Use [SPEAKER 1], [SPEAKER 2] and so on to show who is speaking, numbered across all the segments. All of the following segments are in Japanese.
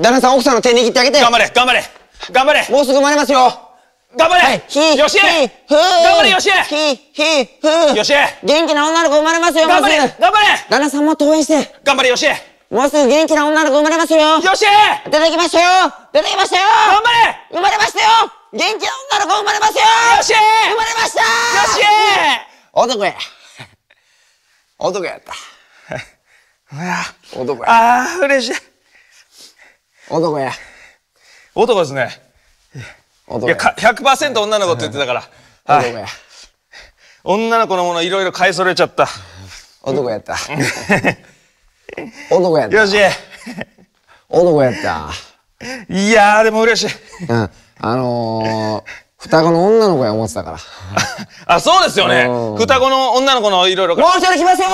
[SPEAKER 1] 旦那さん奥さんの手握ってあげて頑張れ頑張れ頑張れもうすぐ生まれますよ頑張れ、ひーひよしえ頑張れよしえひひふよしえ元気な女の子生まれますよ頑張れ頑張れ旦那さんも投影して頑張れよしえもうすぐ元気な女の子生まれますよよしえ出てきましたよ出てきましたよ頑張れ生まれましたよ元気な女の子生まれますよよしえ生まれましたよしえ男や男やった うわ男やああ嬉しい男や。男ですね。男いや、か100%女の子って言ってたから。はい。男や。女の子のものいろいろ買い揃えちゃった。男やった。男やっよし。男やった。いやー、でも嬉しい。うん。あのー、双子の女の子や思ってたから。あ、そうですよね双子の女の子のいろいろ。もう一人来ますよ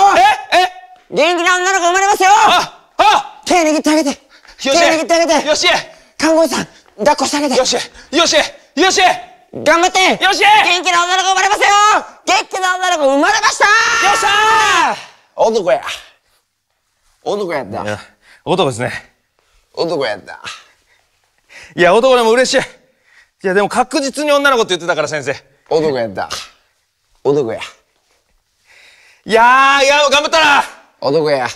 [SPEAKER 1] ええ元気な女の子生まれますよああ手握ってあげて手握ってあげてよし看護師さん抱っこしてあげてよしよしよし頑張ってよし元気な女の子生まれますよ元気な女の子生まれましたよっしゃー男や男やった男ですね男やったいや男でも嬉しいいやでも確実に女の子って言ってたから先生男やった男やいやーいや頑張ったな男や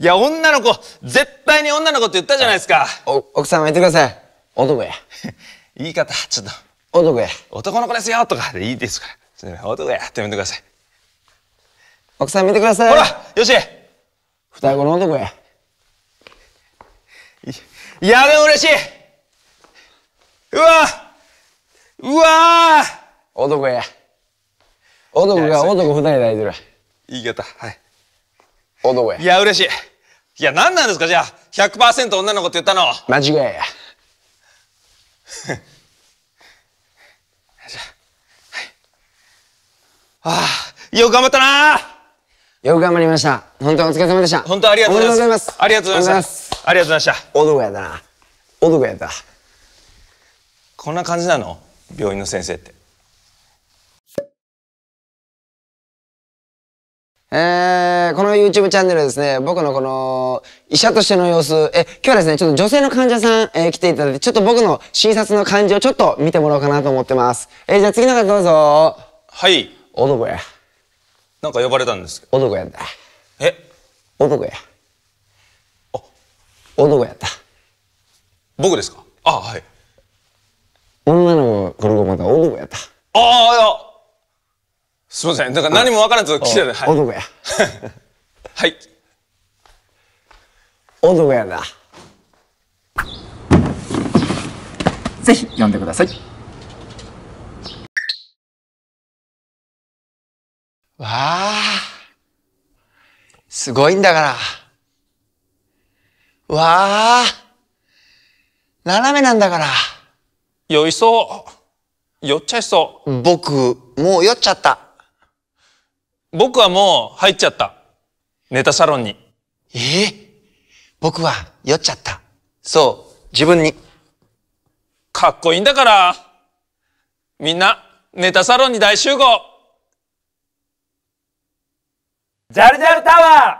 [SPEAKER 1] いや、女の子、絶対に女の子って言ったじゃないですか。お、奥様言ってください。男や。言い方、ちょっと。男や。男の子ですよとかでいいですから。ちょっと男やってみてください。奥さん見てください。ほら、よし双子の男や。いや、でも嬉しいうわうわ男や。男が男二人抱いてる。言い方、はい。男や。いや、嬉しい。いや、何なんですか、じゃあ。100%女の子って言ったの。間違いや。じゃあ、はい。ああ、よく頑張ったなよく頑張りました。本当お疲れ様でした。本当ありがとうございます。ありがとうございます。ありがとうございました。男やだな。男やだ。こんな感じなの病院の先生って。えー、この YouTube チャンネルですね、僕のこの、医者としての様子、え、今日はですね、ちょっと女性の患者さん、えー、来ていただいて、ちょっと僕の診察の感じをちょっと見てもらおうかなと思ってます。えー、じゃあ次の方どうぞ。はい。男や。なんか呼ばれたんですけど。男やった。え男や。あ、男やった。僕ですかあ、はい。女の子の子また男やった。ああ、いや。すみません。だから何もわからんと来てる。はい。男や。はい。男やな。ぜひ読んでください。わあ。すごいんだから。わあ。斜めなんだから。酔いそう。酔っちゃいそう。僕、もう酔っちゃった。僕はもう入っちゃった。ネタサロンに。ええ僕は酔っちゃった。そう、自分に。かっこいいんだから。みんな、ネタサロンに大集合。ジャルジャルタワー